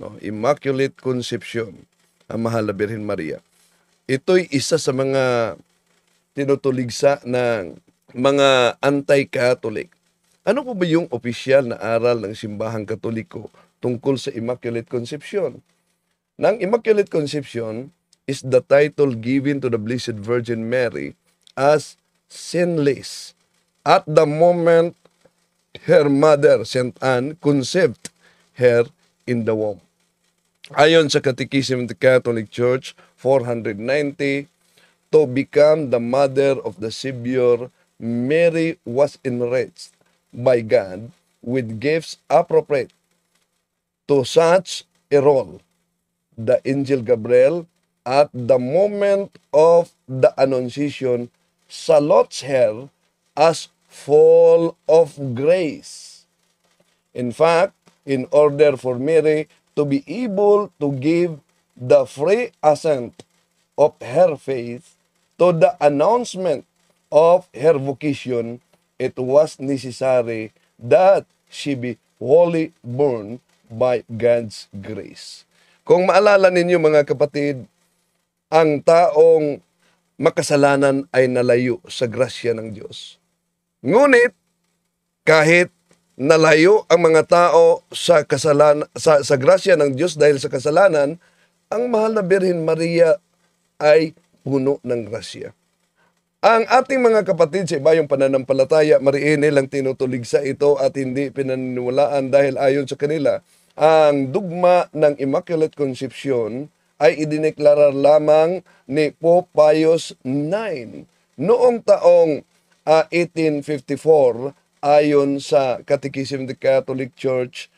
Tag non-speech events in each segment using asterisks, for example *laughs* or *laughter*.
no? Immaculate Conception, ang Mahal na Birhen Maria. Ito'y isa sa mga tinutuligsa ng mga anti-Catholic. Ano po ba yung opisyal na aral ng simbahang katoliko tungkol sa Immaculate Conception? Nang Immaculate Conception is the title given to the Blessed Virgin Mary as sinless at the moment her mother, St. Anne, conceived her in the womb. Ayon sa Catechism of the Catholic Church, 490, to become the mother of the Savior, Mary was enriched by God with gifts appropriate to such a role. The angel Gabriel, at the moment of the Annunciation, salutes her as full of grace. In fact, in order for Mary to be able to give the free assent of her faith to the announcement of her vocation, it was necessary that she be wholly born by God's grace. Kung maalala ninyo mga kapatid, ang taong makasalanan ay nalayo sa grasya ng Diyos. Ngunit, kahit nalayo ang mga tao sa kasalan sa, sa grasya ng Diyos dahil sa kasalanan, ang mahal na Birhen Maria ay puno ng grasya. Ang ating mga kapatid sa iba yung pananampalataya, mariinil lang tinutulig sa ito at hindi pinaniniwalaan dahil ayon sa kanila, ang dugma ng Immaculate Conception ay idineklara lamang ni Pope Pius IX noong taong uh, ah, 1854 ayon sa Catechism of the Catholic Church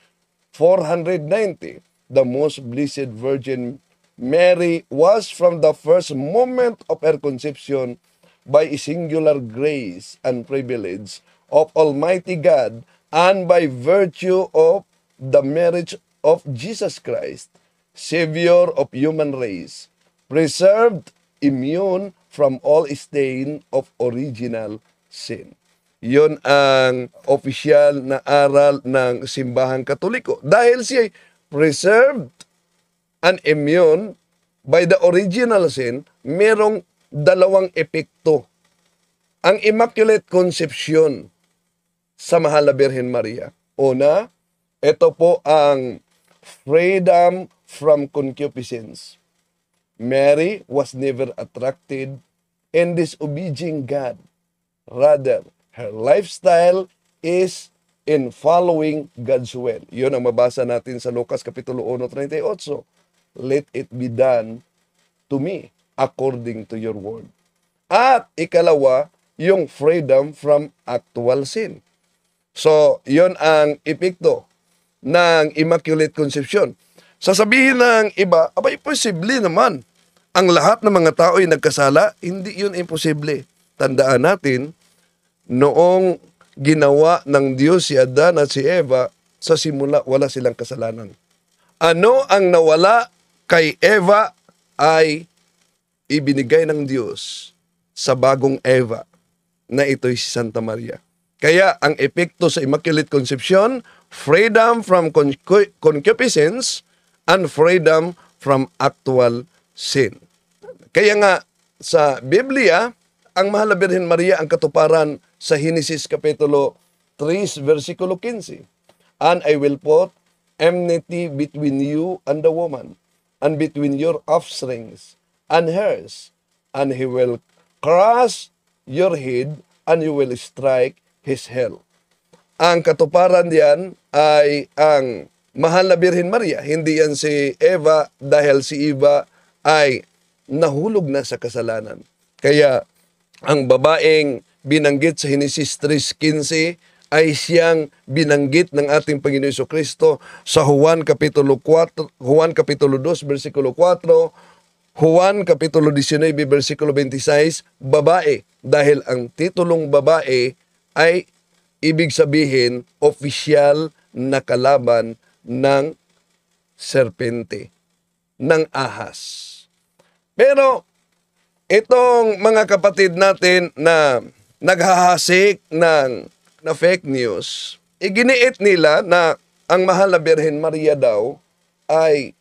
490, the most blessed Virgin Mary was from the first moment of her conception by a singular grace and privilege of Almighty God and by virtue of the marriage of Jesus Christ, Savior of human race, preserved immune from all stain of original sin. Yun ang official na aral ng simbahang katoliko. Dahil siya preserved and immune by the original sin, merong dalawang epekto. Ang Immaculate Conception sa Mahal na Birhen Maria. Una, ito po ang freedom from concupiscence. Mary was never attracted and disobeying God. Rather, Her lifestyle is in following God's will. Yun ang mabasa natin sa Lucas Kapitulo 1.38. Let it be done to me according to your word. At ikalawa, yung freedom from actual sin. So, yun ang epekto ng Immaculate Conception. Sasabihin ng iba, abay, posible naman. Ang lahat ng mga tao ay nagkasala, hindi yun imposible. Tandaan natin, noong ginawa ng Diyos si Adan at si Eva, sa simula wala silang kasalanan. Ano ang nawala kay Eva ay ibinigay ng Diyos sa bagong Eva na ito'y si Santa Maria. Kaya ang epekto sa Immaculate Conception, freedom from concupiscence and freedom from actual sin. Kaya nga sa Biblia, ang Mahal na Birhen Maria ang katuparan sa Genesis Kapitulo 3, versikulo 15. And I will put enmity between you and the woman, and between your offsprings and hers, and he will crush your head, and you will strike his heel. Ang katuparan diyan ay ang mahal na Birhen Maria. Hindi yan si Eva dahil si Eva ay nahulog na sa kasalanan. Kaya ang babaeng binanggit sa Henesis 3.15 ay siyang binanggit ng ating Panginoon Iso Kristo sa Juan Kapitulo 4, Juan Kapitulo 2, versikulo 4, Juan Kapitulo 19, versikulo 26, babae. Dahil ang titulong babae ay ibig sabihin official na kalaban ng serpente, ng ahas. Pero itong mga kapatid natin na naghahasik ng na fake news, iginiit nila na ang mahal na Birhen Maria daw ay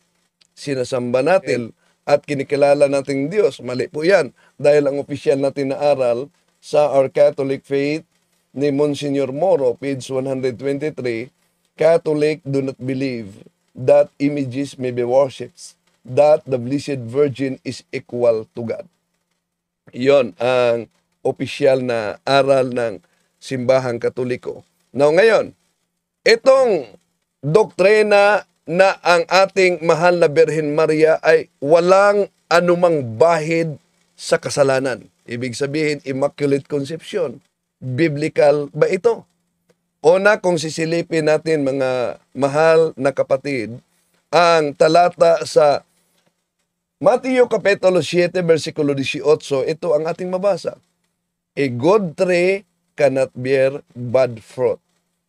sinasamba natin at kinikilala nating Diyos. Mali po yan dahil ang opisyal natin na aral sa Our Catholic Faith ni Monsignor Moro, page 123, Catholic do not believe that images may be worshipped, that the Blessed Virgin is equal to God. Yon ang opisyal na aral ng simbahang katoliko. Now ngayon, itong doktrina na ang ating mahal na Birhen Maria ay walang anumang bahid sa kasalanan. Ibig sabihin, Immaculate Conception. Biblical ba ito? Una, kung sisilipin natin mga mahal na kapatid, ang talata sa Mateo Kapitulo 7, versikulo 18, ito ang ating mabasa. A e good tree cannot bear bad fruit,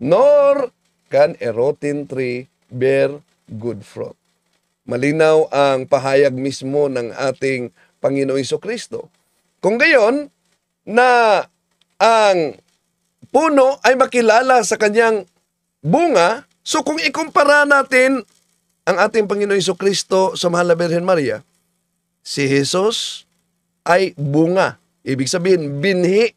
nor can a e rotten tree bear good fruit. Malinaw ang pahayag mismo ng ating Panginoong Kristo. Kung gayon, na ang puno ay makilala sa kanyang bunga, so kung ikumpara natin ang ating Panginoong Kristo sa Mahal na Birhen Maria, si Jesus ay bunga Ibig sabihin, binhi.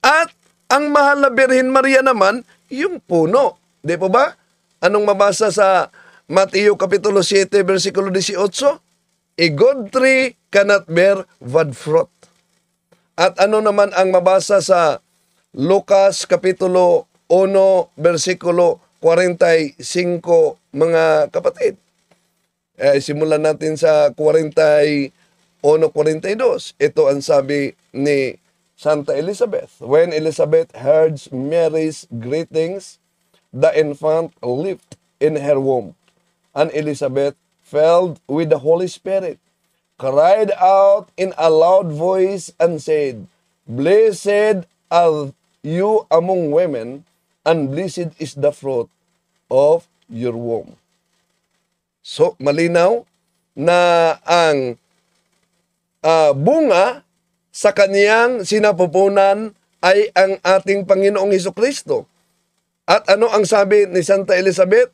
At ang mahal na Birhen Maria naman, yung puno. Di po ba? Anong mabasa sa Mateo Kapitulo 7, versikulo 18? A good tree cannot bear bad fruit. At ano naman ang mabasa sa Lucas Kapitulo 1, versikulo 45, mga kapatid? Eh, simulan natin sa 45 1.42. Ito ang sabi ni Santa Elizabeth. When Elizabeth heard Mary's greetings, the infant leaped in her womb. And Elizabeth, filled with the Holy Spirit, cried out in a loud voice and said, Blessed are you among women, and blessed is the fruit of your womb. So, malinaw na ang uh, bunga sa kaniyang sinapupunan ay ang ating Panginoong Heso Kristo. At ano ang sabi ni Santa Elizabeth?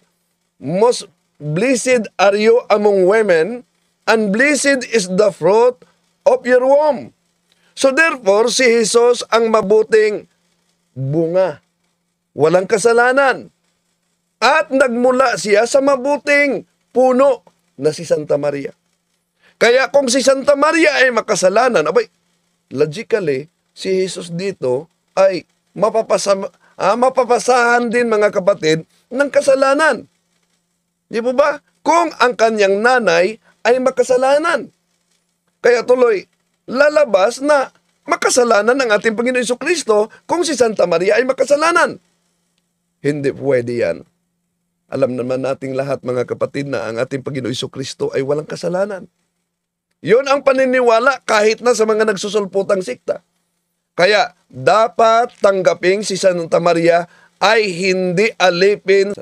Most blessed are you among women, and blessed is the fruit of your womb. So therefore, si Jesus ang mabuting bunga. Walang kasalanan. At nagmula siya sa mabuting puno na si Santa Maria. Kaya kung si Santa Maria ay makasalanan, abay, logically, si Jesus dito ay mapapasa, ah, mapapasahan din mga kapatid ng kasalanan. Di po ba? Kung ang kanyang nanay ay makasalanan. Kaya tuloy, lalabas na makasalanan ng ating Panginoon Iso Kristo kung si Santa Maria ay makasalanan. Hindi pwede yan. Alam naman nating lahat mga kapatid na ang ating Panginoon Iso Kristo ay walang kasalanan. Yun ang paniniwala kahit na sa mga nagsusulputang sikta. Kaya dapat tanggaping si Santa Maria ay hindi alipin.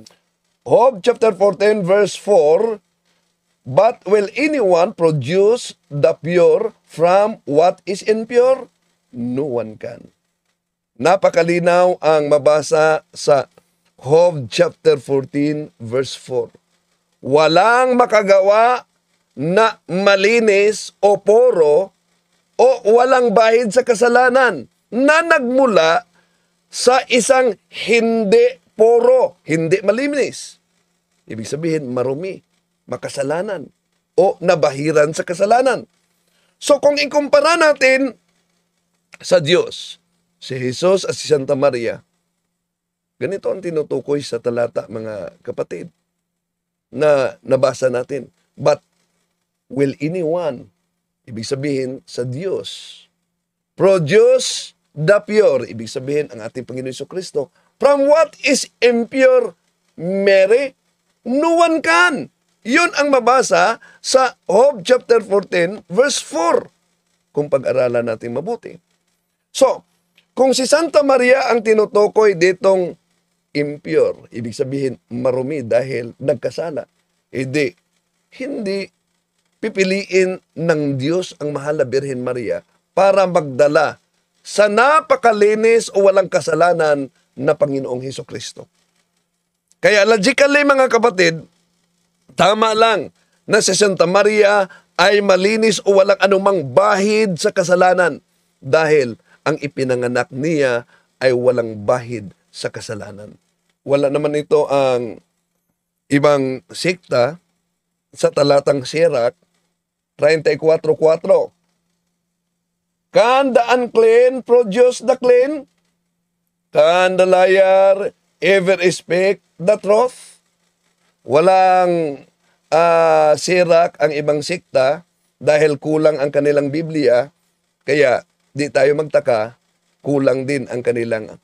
Hob chapter 14 verse 4 But will anyone produce the pure from what is impure? No one can. Napakalinaw ang mabasa sa Hob chapter 14 verse 4. Walang makagawa na malinis o poro o walang bahid sa kasalanan na nagmula sa isang hindi poro, hindi malinis. Ibig sabihin, marumi, makasalanan o nabahiran sa kasalanan. So kung ikumpara natin sa Diyos, si Jesus at si Santa Maria, ganito ang tinutukoy sa talata mga kapatid na nabasa natin. But will anyone, ibig sabihin sa Diyos, produce the pure, ibig sabihin ang ating Panginoon Iso Kristo, from what is impure, Mary, no one can. Yun ang mabasa sa Job chapter 14 verse 4 kung pag-aralan natin mabuti. So, kung si Santa Maria ang tinutukoy ditong impure, ibig sabihin marumi dahil nagkasala, edi hindi pipiliin ng Diyos ang mahal na Birhen Maria para magdala sa napakalinis o walang kasalanan na Panginoong Heso Kristo. Kaya logically mga kapatid, tama lang na si Santa Maria ay malinis o walang anumang bahid sa kasalanan dahil ang ipinanganak niya ay walang bahid sa kasalanan. Wala naman ito ang ibang sikta sa talatang Sirach 34.4. Can the unclean produce the clean? Can the liar ever speak the truth? Walang uh, sirak ang ibang sikta dahil kulang ang kanilang Biblia, kaya di tayo magtaka, kulang din ang kanilang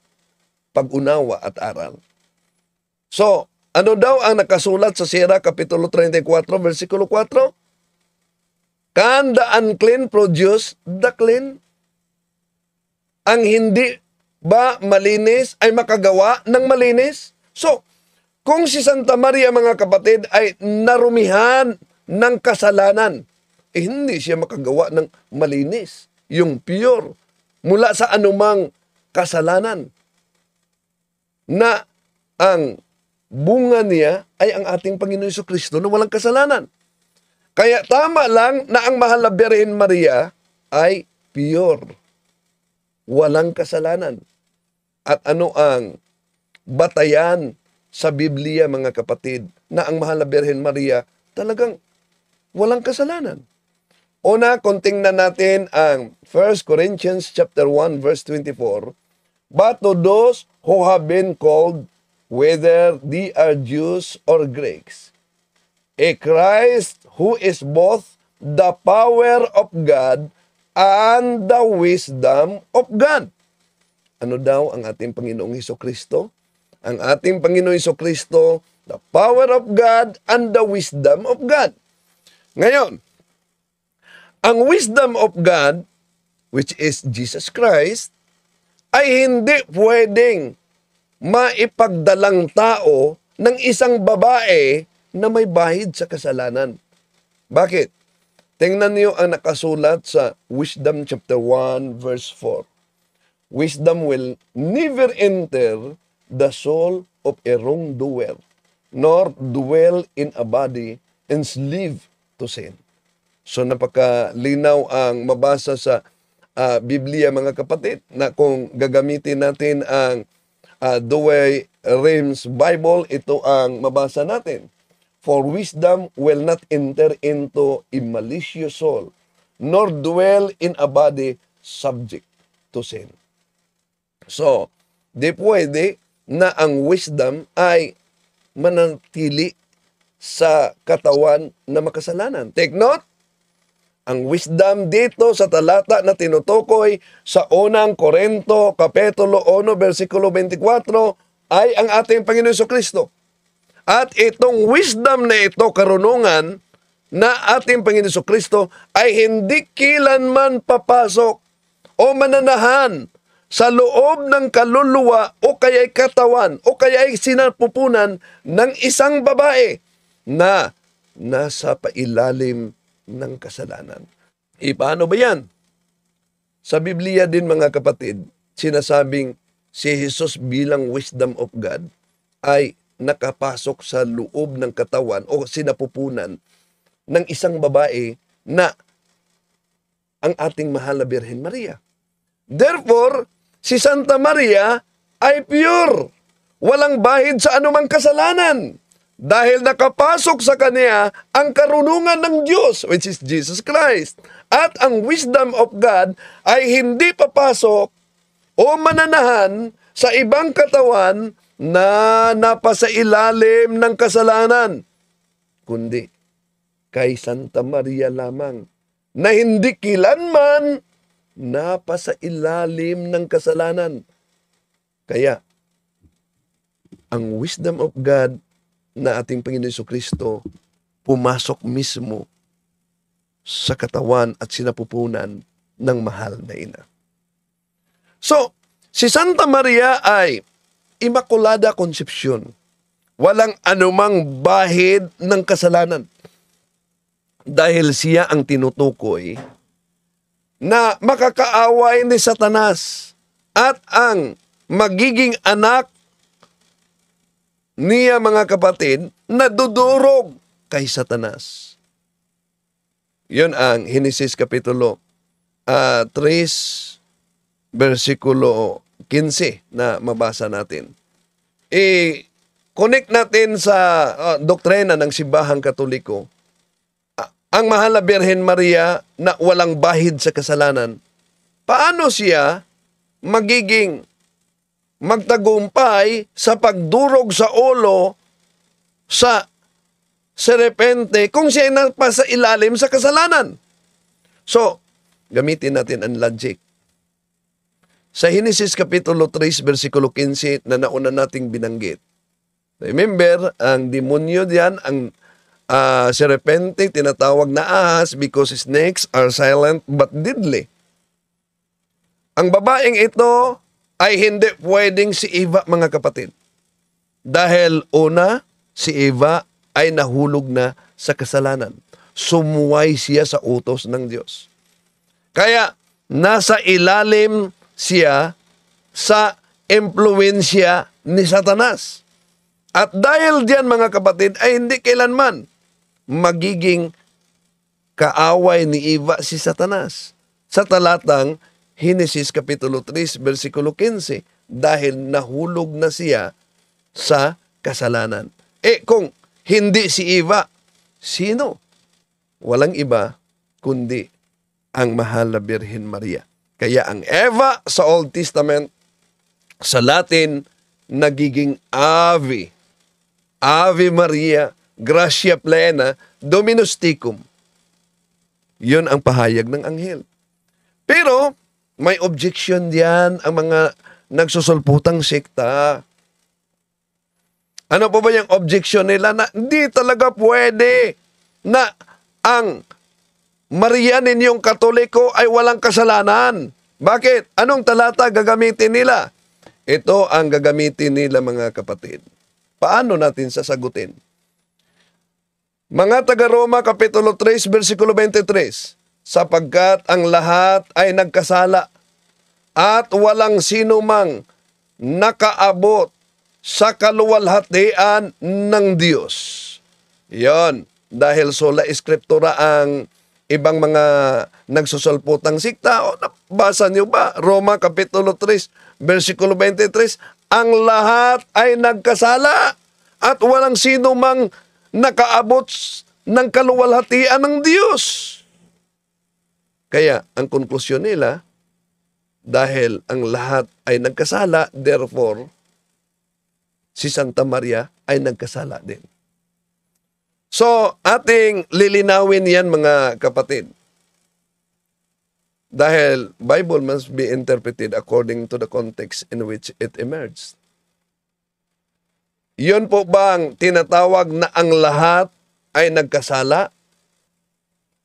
pag-unawa at aral. So, ano daw ang nakasulat sa Sira Kapitulo 34, versikulo 4? Can the unclean produce the clean? Ang hindi ba malinis ay makagawa ng malinis? So, kung si Santa Maria mga kapatid ay narumihan ng kasalanan, eh hindi siya makagawa ng malinis, yung pure, mula sa anumang kasalanan na ang bunga niya ay ang ating Panginoon Kristo na walang kasalanan. Kaya tama lang na ang mahal na Birhen Maria ay pure. Walang kasalanan. At ano ang batayan sa Biblia mga kapatid na ang mahal na Birhen Maria talagang walang kasalanan. Una, kung tingnan natin ang 1 Corinthians chapter 1 verse 24, But to those who have been called, whether they are Jews or Greeks, a Christ who is both the power of God and the wisdom of God. Ano daw ang ating Panginoong Heso Kristo? Ang ating Panginoong Heso Kristo, the power of God and the wisdom of God. Ngayon, ang wisdom of God, which is Jesus Christ, ay hindi pwedeng maipagdalang tao ng isang babae na may bahid sa kasalanan. Bakit? Tingnan niyo ang nakasulat sa Wisdom chapter 1 verse 4. Wisdom will never enter the soul of a wrongdoer, nor dwell in a body enslaved to sin. So napakalinaw ang mabasa sa uh, Biblia mga kapatid na kung gagamitin natin ang uh, ah, Dewey Rims Bible, ito ang mabasa natin. For wisdom will not enter into a malicious soul, nor dwell in a body subject to sin. So, di pwede na ang wisdom ay manatili sa katawan na makasalanan. Take note, ang wisdom dito sa talata na tinutukoy sa unang Korento, Kapitulo 1, versikulo 24, ay ang ating Panginoon Kristo. At itong wisdom na ito, karunungan, na ating Panginoon Kristo ay hindi kilanman papasok o mananahan sa loob ng kaluluwa o kaya ay katawan o kaya ay sinapupunan ng isang babae na nasa pailalim ng kasalanan. E paano ba yan? Sa Biblia din mga kapatid, sinasabing si Jesus bilang wisdom of God ay nakapasok sa loob ng katawan o sinapupunan ng isang babae na ang ating mahal na Birhen Maria. Therefore, si Santa Maria ay pure, walang bahid sa anumang kasalanan dahil nakapasok sa kanya ang karunungan ng Diyos, which is Jesus Christ. At ang wisdom of God ay hindi papasok o mananahan sa ibang katawan na napasailalim ng kasalanan, kundi kay Santa Maria lamang na hindi kilanman napasailalim ng kasalanan. Kaya, ang wisdom of God na ating Panginoon Yeso Kristo pumasok mismo sa katawan at sinapupunan ng mahal na ina. So, si Santa Maria ay Imakulada Concepcion. Walang anumang bahid ng kasalanan. Dahil siya ang tinutukoy na makakaaway ni Satanas at ang magiging anak niya mga kapatid na dudurog kay Satanas. Yun ang Hinisis Kapitulo uh, ah, 3, versikulo 15 na mabasa natin. I-connect natin sa uh, ah, doktrina ng Sibahang Katoliko. Uh, ang Mahal na Birhen Maria na walang bahid sa kasalanan, paano siya magiging magtagumpay sa pagdurog sa ulo sa serpente kung siya ay napasa ilalim sa kasalanan? So, gamitin natin ang logic sa Genesis Kapitulo 3, versikulo 15 na nauna nating binanggit. Remember, ang demonyo diyan, ang uh, ah, serpente, tinatawag na ahas because snakes are silent but deadly. Ang babaeng ito ay hindi pwedeng si Eva, mga kapatid. Dahil una, si Eva ay nahulog na sa kasalanan. Sumuway siya sa utos ng Diyos. Kaya, nasa ilalim siya sa impluensya ni Satanas. At dahil diyan mga kapatid ay hindi kailanman magiging kaaway ni Eva si Satanas. Sa talatang Henesis Kapitulo 3, versikulo 15, dahil nahulog na siya sa kasalanan. Eh kung hindi si Eva, sino? Walang iba kundi ang mahal na Birhen Maria. Kaya ang Eva sa Old Testament, sa Latin, nagiging Ave. Ave Maria, Gracia Plena, Dominus Tecum. Yun ang pahayag ng anghel. Pero, may objection diyan ang mga nagsusulputang sekta. Ano po ba yung objection nila na hindi talaga pwede na ang Maria ninyong Katoliko ay walang kasalanan. Bakit? Anong talata gagamitin nila? Ito ang gagamitin nila mga kapatid. Paano natin sasagutin? Mga taga-Roma Kapitulo 3, bersikulo 23, sapagkat ang lahat ay nagkasala at walang sino mang nakaabot sa kaluwalhatian ng Diyos. Yon, dahil sola escriptura ang ibang mga nagsusulputang sikta. O nabasa niyo ba? Roma Kapitulo 3, versikulo 23, ang lahat ay nagkasala at walang sino mang nakaabot ng kaluwalhatian ng Diyos. Kaya ang konklusyon nila, dahil ang lahat ay nagkasala, therefore, si Santa Maria ay nagkasala din. So, ating lilinawin yan mga kapatid. Dahil Bible must be interpreted according to the context in which it emerged. Yun po bang tinatawag na ang lahat ay nagkasala?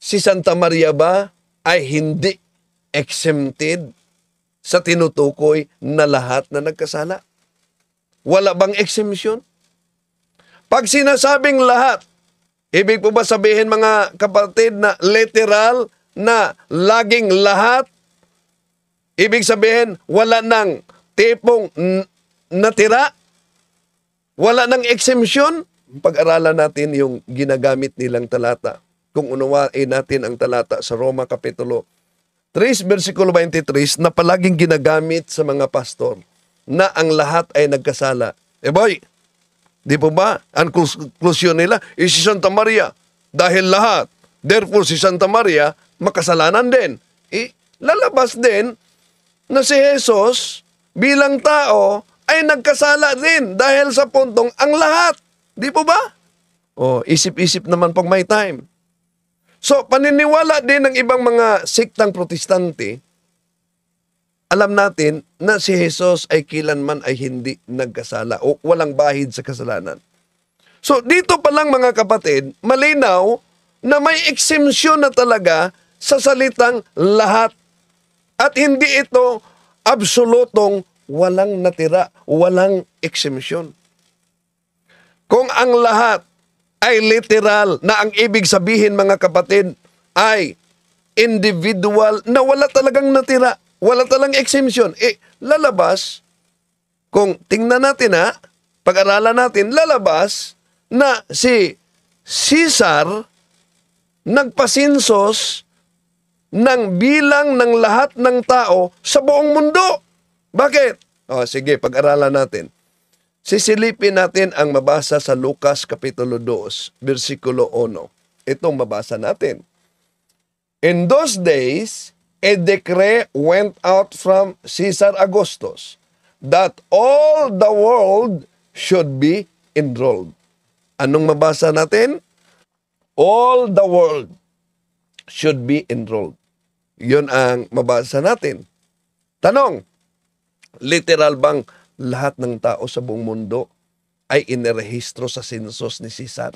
Si Santa Maria ba ay hindi exempted sa tinutukoy na lahat na nagkasala? Wala bang exemption? Pag sinasabing lahat, Ibig po ba sabihin mga kapatid na literal na laging lahat? Ibig sabihin wala nang tipong natira? Wala nang exemption? Pag-aralan natin yung ginagamit nilang talata. Kung unawain natin ang talata sa Roma Kapitulo 3 versikulo 23 na palaging ginagamit sa mga pastor na ang lahat ay nagkasala. Eh boy, Di po ba? Ang konklusyon nila is eh, si Santa Maria. Dahil lahat. Therefore, si Santa Maria, makasalanan din. Eh, lalabas din na si Jesus bilang tao ay nagkasala din dahil sa puntong ang lahat. Di po ba? O, isip-isip naman pag may time. So, paniniwala din ng ibang mga sektang protestante alam natin na si Jesus ay kilanman ay hindi nagkasala o walang bahid sa kasalanan. So dito pa lang mga kapatid, malinaw na may exemption na talaga sa salitang lahat. At hindi ito absolutong walang natira, walang exemption. Kung ang lahat ay literal na ang ibig sabihin mga kapatid ay individual na wala talagang natira wala talang exemption. Eh, lalabas, kung tingnan natin ha, pag-aralan natin, lalabas na si Caesar nagpasinsos ng bilang ng lahat ng tao sa buong mundo. Bakit? O, sige, pag-aralan natin. Sisilipin natin ang mabasa sa Lucas Kapitulo 2, versikulo 1. Itong mabasa natin. In those days, a e decree went out from Caesar Augustus that all the world should be enrolled. Anong mabasa natin? All the world should be enrolled. Yun ang mabasa natin. Tanong, literal bang lahat ng tao sa buong mundo ay inirehistro sa sinsos ni Caesar?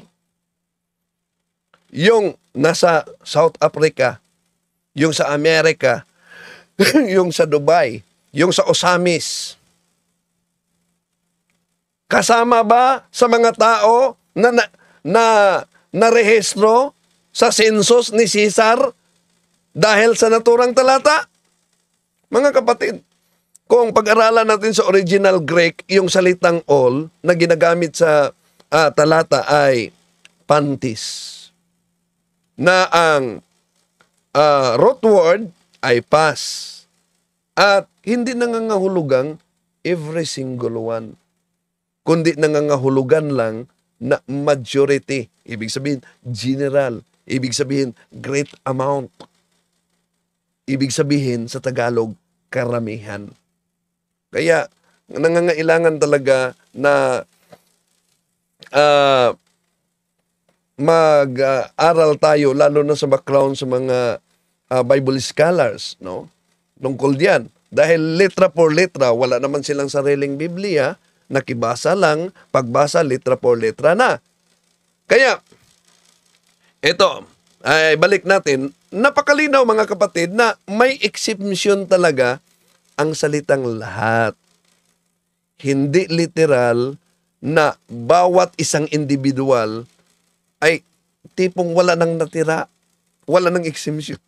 Yung nasa South Africa, yung sa Amerika, *laughs* yung sa Dubai, yung sa Osamis. Kasama ba sa mga tao na na, na narehistro sa census ni Caesar dahil sa naturang talata? Mga kapatid, kung pag-aralan natin sa original Greek, yung salitang all na ginagamit sa uh, talata ay pantis. Na ang uh, ah, roadward ay pass. At hindi nangangahulugang every single one. Kundi nangangahulugan lang na majority. Ibig sabihin, general. Ibig sabihin, great amount. Ibig sabihin, sa Tagalog, karamihan. Kaya, nangangailangan talaga na uh, ah, mag-aral tayo, lalo na sa background sa mga uh, Bible scholars, no? Tungkol diyan. Dahil letra por letra, wala naman silang sariling Biblia, nakibasa lang, pagbasa letra por letra na. Kaya, ito, ay balik natin, napakalinaw mga kapatid na may exemption talaga ang salitang lahat. Hindi literal na bawat isang individual ay tipong wala nang natira, wala nang exemption.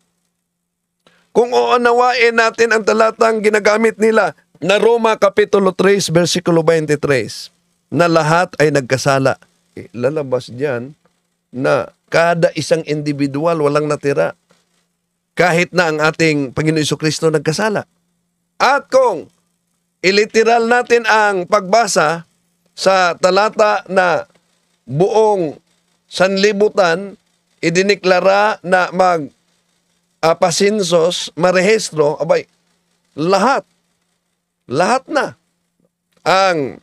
Kung uunawain natin ang talatang ginagamit nila na Roma Kapitulo 3, versikulo 23, na lahat ay nagkasala. Eh, lalabas dyan na kada isang individual walang natira. Kahit na ang ating Panginoon Kristo nagkasala. At kung iliteral natin ang pagbasa sa talata na buong sanlibutan, idiniklara na mag uh, pasinsos, marehistro, abay, lahat, lahat na ang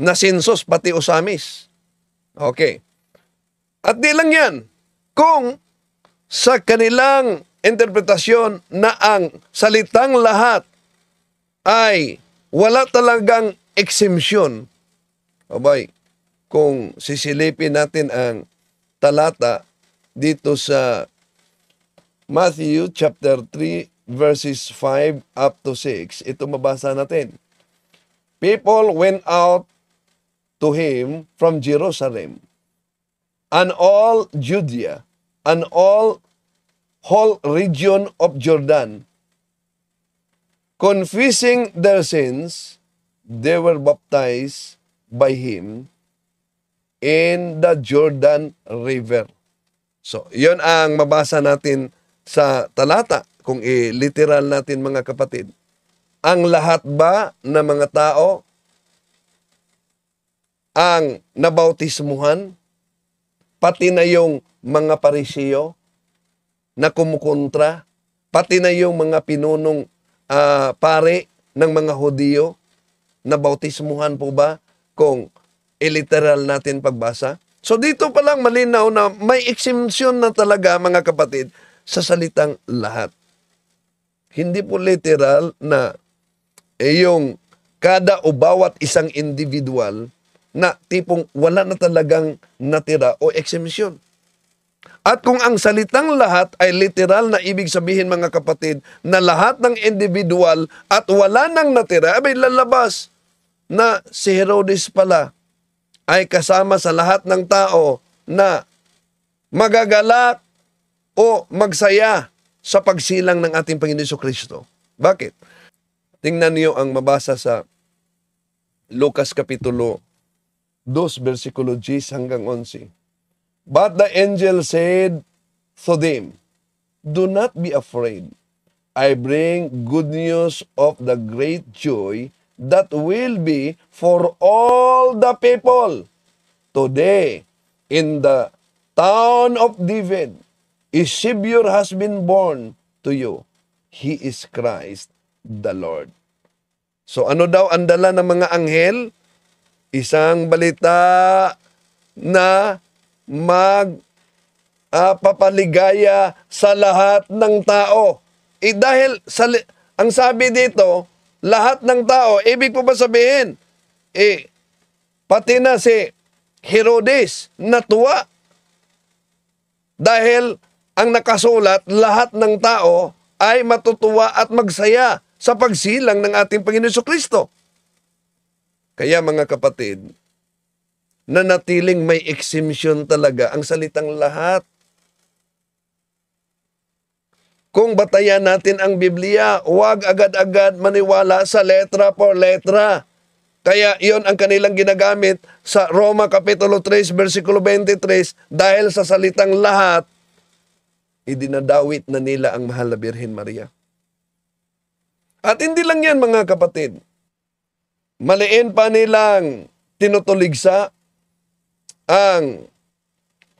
nasinsos pati usamis. Okay. At di lang yan, kung sa kanilang interpretasyon na ang salitang lahat ay wala talagang exemption. Abay, kung sisilipin natin ang talata dito sa Matthew chapter 3 verses 5 up to 6. Ito mabasa natin. People went out to him from Jerusalem and all Judea and all whole region of Jordan confessing their sins they were baptized by him in the Jordan River. So, 'yon ang mabasa natin sa talata, kung i-literal natin mga kapatid, ang lahat ba na mga tao ang nabautismuhan, pati na yung mga parisiyo na kumukontra, pati na yung mga pinunong uh, pare ng mga Hudiyo, nabautismuhan po ba kung iliteral natin pagbasa? So dito pa lang malinaw na may exemption na talaga mga kapatid sa salitang lahat. Hindi po literal na eh, kada o bawat isang individual na tipong wala na talagang natira o exemption. At kung ang salitang lahat ay literal na ibig sabihin mga kapatid na lahat ng individual at wala nang natira, ay lalabas na si Herodes pala ay kasama sa lahat ng tao na magagalak, o magsaya sa pagsilang ng ating Panginoon Kristo. Bakit? Tingnan niyo ang mabasa sa Lucas Kapitulo 2, versikulo 10 hanggang 11. But the angel said to them, Do not be afraid. I bring good news of the great joy that will be for all the people. Today, in the town of David, A Savior has been born to you. He is Christ the Lord. So ano daw ang dala ng mga anghel? Isang balita na mag uh, papaligaya sa lahat ng tao. Eh dahil sa, ang sabi dito, lahat ng tao, ibig po ba sabihin, eh, pati na si Herodes, natuwa. Dahil ang nakasulat, lahat ng tao ay matutuwa at magsaya sa pagsilang ng ating Panginoon Kristo. Kaya mga kapatid, na natiling may exemption talaga ang salitang lahat. Kung batayan natin ang Biblia, huwag agad-agad maniwala sa letra por letra. Kaya yon ang kanilang ginagamit sa Roma Kapitulo 3, versikulo 23, dahil sa salitang lahat, idinadawit na nila ang mahal na Birhen Maria. At hindi lang yan mga kapatid. Maliin pa nilang tinutuligsa ang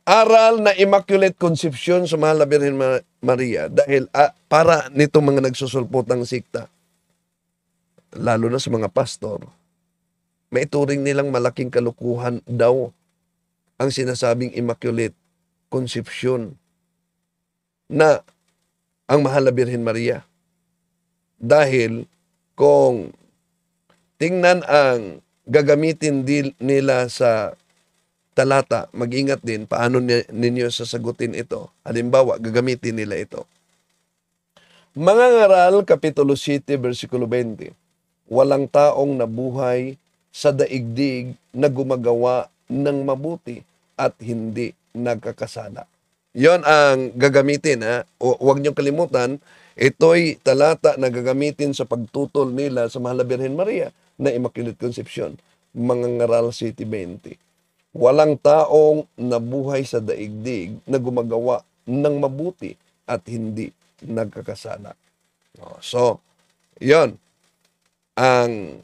aral na Immaculate Conception sa Mahal na Birhen Maria dahil ah, para nito mga nagsusulpot ng sikta, lalo na sa mga pastor, may turing nilang malaking kalukuhan daw ang sinasabing Immaculate Conception na ang mahal na Birhen Maria. Dahil kung tingnan ang gagamitin din nila sa talata, mag-ingat din paano ninyo sasagutin ito. Halimbawa, gagamitin nila ito. Mga ngaral, Kapitulo 7, versikulo 20. Walang taong nabuhay sa daigdig na gumagawa ng mabuti at hindi nagkakasala. Yon ang gagamitin. Ha? Huwag niyong kalimutan, ito'y talata na gagamitin sa pagtutol nila sa Mahal na Birhen Maria na Immaculate Conception. Mga ngaral City 20. Walang taong nabuhay sa daigdig na gumagawa ng mabuti at hindi nagkakasala. Oh, so, yon ang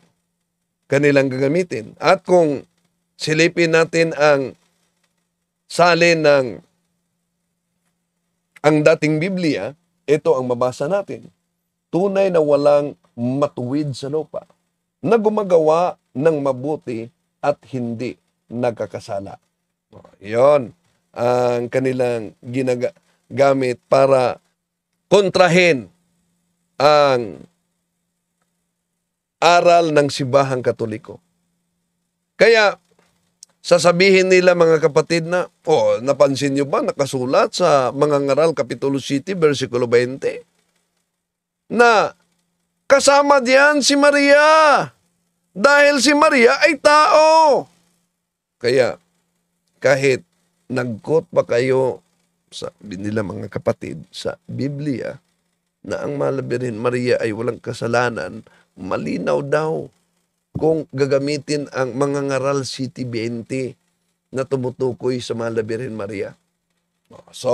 kanilang gagamitin. At kung silipin natin ang salin ng ang dating Biblia, ito ang mabasa natin. Tunay na walang matuwid sa lupa na gumagawa ng mabuti at hindi nagkakasala. Iyon ang kanilang ginagamit para kontrahin ang aral ng sibahang katoliko. Kaya Sasabihin nila mga kapatid na, oh, napansin niyo ba nakasulat sa mga ngaral Kapitulo City, versikulo 20? Na kasama diyan si Maria dahil si Maria ay tao. Kaya kahit nagkot pa kayo sa nila mga kapatid sa Biblia na ang malabirin Maria ay walang kasalanan, malinaw daw kung gagamitin ang mga ngaral City 20 na tumutukoy sa mga Birhen Maria. Oh, so,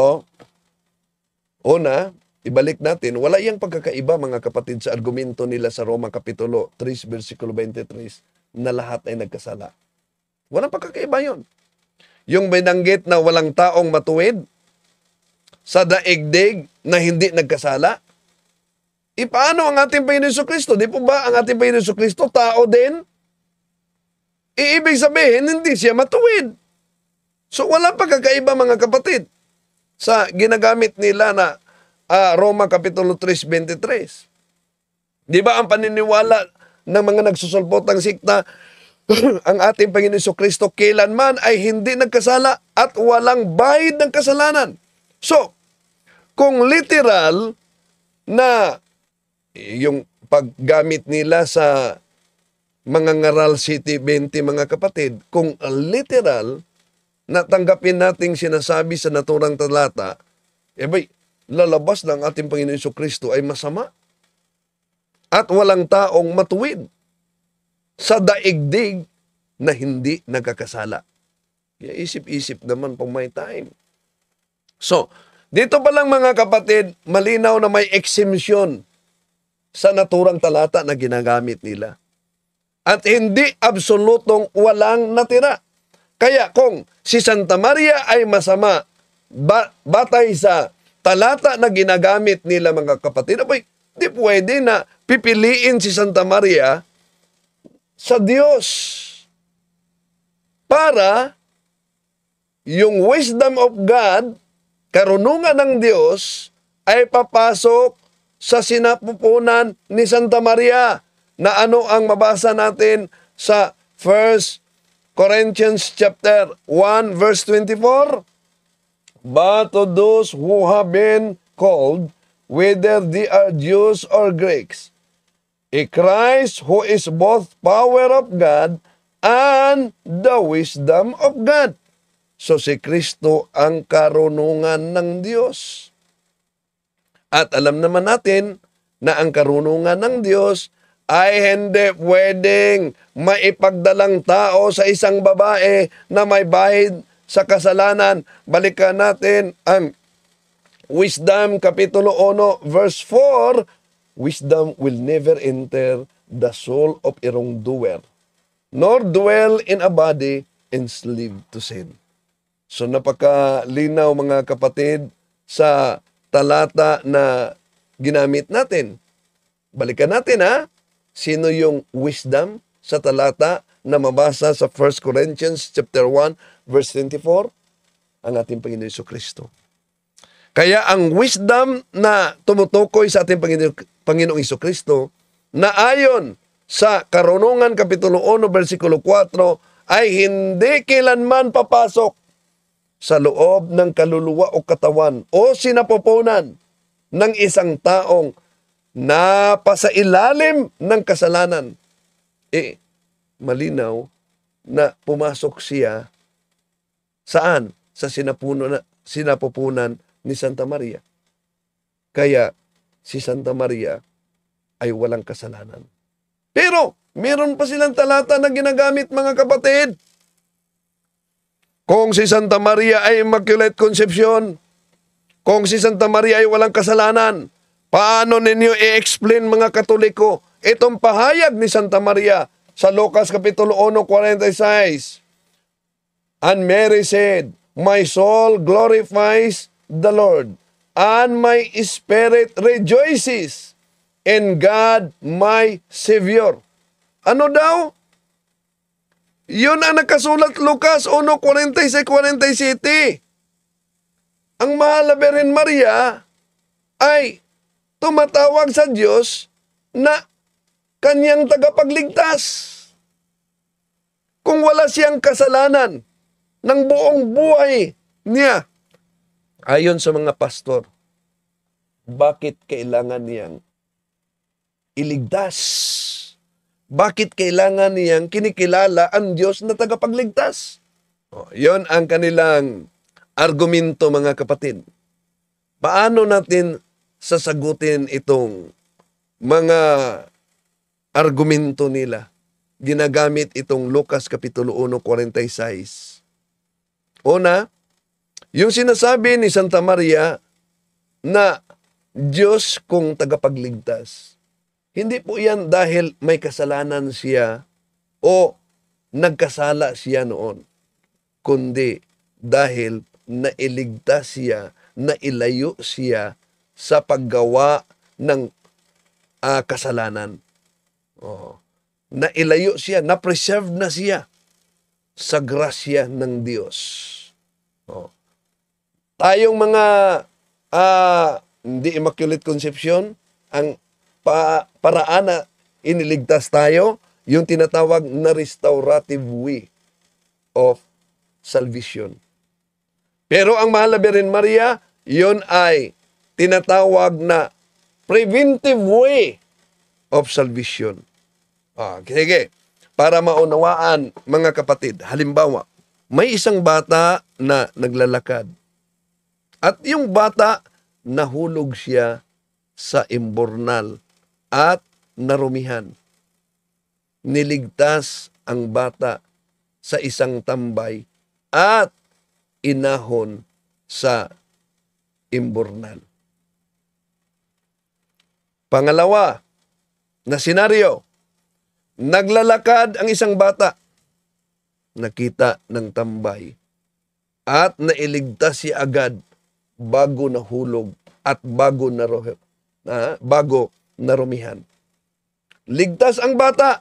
una, ibalik natin, wala iyang pagkakaiba mga kapatid sa argumento nila sa Roma Kapitulo 3, versikulo 23, na lahat ay nagkasala. Walang pagkakaiba yon. Yung binanggit na walang taong matuwid, sa daigdig na hindi nagkasala, E paano ang ating Panginoon Kristo? Di po ba ang ating Panginoon Kristo tao din? Iibig sabihin, hindi siya matuwid. So wala pa kakaiba mga kapatid sa ginagamit nila na uh, Roma Kapitulo 3.23. Di ba ang paniniwala ng mga nagsusulpotang sikta *clears throat* ang ating Panginoon Kristo kailanman ay hindi nagkasala at walang bayad ng kasalanan. So, kung literal na yung paggamit nila sa mga ngaral City 20 mga kapatid, kung literal, natanggapin nating sinasabi sa naturang talata, eh bay, lalabas ng ating Panginoon Iso Kristo ay masama. At walang taong matuwid sa daigdig na hindi nagkakasala. Kaya isip-isip naman pag may time. So, dito pa lang mga kapatid, malinaw na may exemption sa naturang talata na ginagamit nila. At hindi absolutong walang natira. Kaya kung si Santa Maria ay masama ba- batay sa talata na ginagamit nila mga kapatid, abay, di pwede na pipiliin si Santa Maria sa Diyos para yung wisdom of God, karunungan ng Diyos, ay papasok sa sinapupunan ni Santa Maria na ano ang mabasa natin sa 1 Corinthians chapter 1 verse 24 But to those who have been called whether they are Jews or Greeks a Christ who is both power of God and the wisdom of God. So si Kristo ang karunungan ng Diyos. At alam naman natin na ang karunungan ng Diyos ay hindi pwedeng maipagdalang tao sa isang babae na may bahid sa kasalanan. Balikan natin ang Wisdom Kapitulo 1 verse 4, Wisdom will never enter the soul of a wrongdoer, nor dwell in a body enslaved to sin. So napakalinaw mga kapatid sa talata na ginamit natin. Balikan natin ha, sino yung wisdom sa talata na mabasa sa 1 Corinthians chapter 1 verse 24? Ang ating Panginoon Yeso Kristo. Kaya ang wisdom na tumutukoy sa ating Panginoon, Panginoong Iso Kristo na ayon sa Karunungan Kapitulo 1 versikulo 4 ay hindi kailanman papasok sa loob ng kaluluwa o katawan o sinapoponan ng isang taong napasailalim ng kasalanan. Eh, malinaw na pumasok siya saan? Sa sinapuno na, sinapupunan ni Santa Maria. Kaya si Santa Maria ay walang kasalanan. Pero meron pa silang talata na ginagamit mga kapatid kung si Santa Maria ay Immaculate Conception, kung si Santa Maria ay walang kasalanan, paano ninyo i-explain mga Katoliko itong pahayag ni Santa Maria sa Lucas Kapitulo 1.46? And Mary said, My soul glorifies the Lord, and my spirit rejoices in God my Savior. Ano daw? Yun ang nakasulat Lucas 1.46-47. Ang mahal na Berhen Maria ay tumatawag sa Diyos na kanyang tagapagligtas. Kung wala siyang kasalanan ng buong buhay niya, ayon sa mga pastor, bakit kailangan niyang iligtas? Bakit kailangan niyang kinikilala ang Diyos na tagapagligtas? Oh, yon ang kanilang argumento mga kapatid. Paano natin sasagutin itong mga argumento nila? Ginagamit itong Lucas Kapitulo 1.46. Una, yung sinasabi ni Santa Maria na Diyos kong tagapagligtas. Hindi po yan dahil may kasalanan siya o nagkasala siya noon, kundi dahil nailigtas siya, nailayo siya sa paggawa ng uh, kasalanan. Oh. Nailayo siya, na-preserve na siya sa grasya ng Diyos. Oh. Tayong mga uh, hindi immaculate conception, ang pa, paraan na iniligtas tayo, yung tinatawag na restorative way of salvation. Pero ang mahal na Birin Maria, yon ay tinatawag na preventive way of salvation. Ah, sige, para maunawaan mga kapatid, halimbawa, may isang bata na naglalakad. At yung bata, nahulog siya sa imbornal at narumihan. Niligtas ang bata sa isang tambay at inahon sa imbornan. Pangalawa na senaryo, naglalakad ang isang bata, nakita ng tambay, at nailigtas siya agad bago nahulog at bago na, uh, bago narumihan. Ligtas ang bata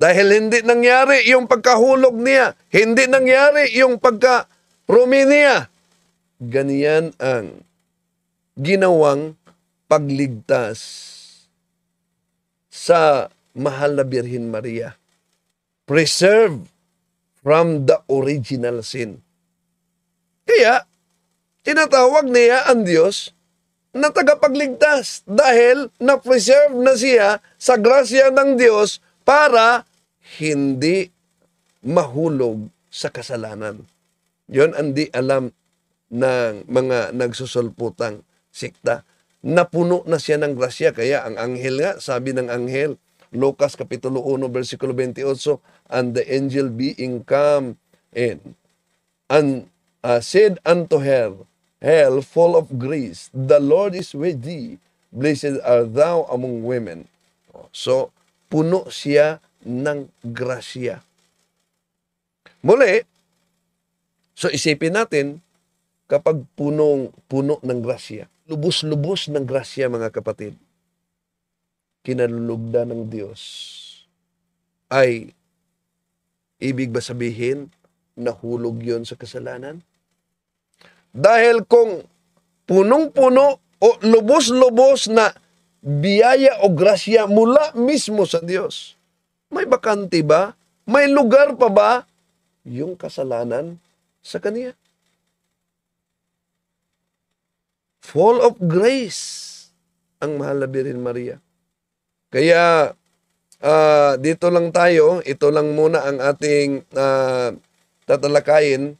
dahil hindi nangyari yung pagkahulog niya, hindi nangyari yung pagkarumi niya. Ganyan ang ginawang pagligtas sa mahal na Birhen Maria. Preserve from the original sin. Kaya, tinatawag niya ang Diyos na tagapagligtas dahil na-preserve na siya sa grasya ng Diyos para hindi mahulog sa kasalanan. Yon ang di alam ng mga nagsusulputang sikta. Napuno na siya ng grasya kaya ang anghel nga, sabi ng anghel, Lucas Kapitulo 1, versikulo 28, And the angel being come in, and uh, said unto her, Hail, full of grace, the Lord is with thee. Blessed are thou among women. So, puno siya ng grasya. Muli, so isipin natin, kapag punong, puno ng grasya, lubos-lubos ng grasya mga kapatid, kinalulugda ng Diyos, ay ibig ba sabihin, nahulog yon sa kasalanan? Dahil kung punong-puno o lubos-lubos na biyaya o grasya mula mismo sa Diyos, may bakanti ba? May lugar pa ba yung kasalanan sa Kanya? Full of grace ang mahal na Birhen Maria. Kaya uh, dito lang tayo, ito lang muna ang ating uh, tatalakayin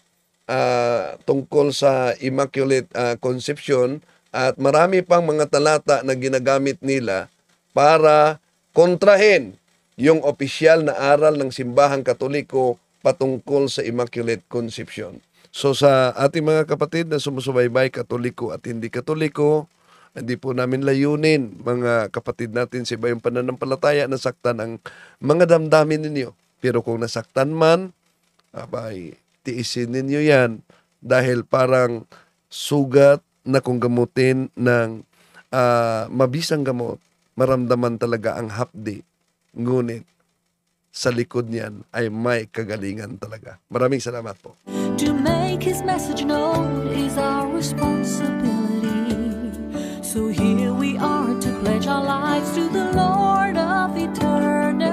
uh, tungkol sa Immaculate uh, ah, Conception at marami pang mga talata na ginagamit nila para kontrahin yung opisyal na aral ng simbahang katoliko patungkol sa Immaculate Conception. So sa ating mga kapatid na sumusubaybay katoliko at hindi katoliko, hindi po namin layunin mga kapatid natin sa iba yung pananampalataya nasaktan ang mga damdamin ninyo. Pero kung nasaktan man, abay, tiisin ninyo yan dahil parang sugat na kung gamutin ng uh, mabisang gamot, maramdaman talaga ang hapdi. Ngunit sa likod niyan ay may kagalingan talaga. Maraming salamat po. To make his message known is our responsibility. So here we are to pledge our lives to the Lord of eternity.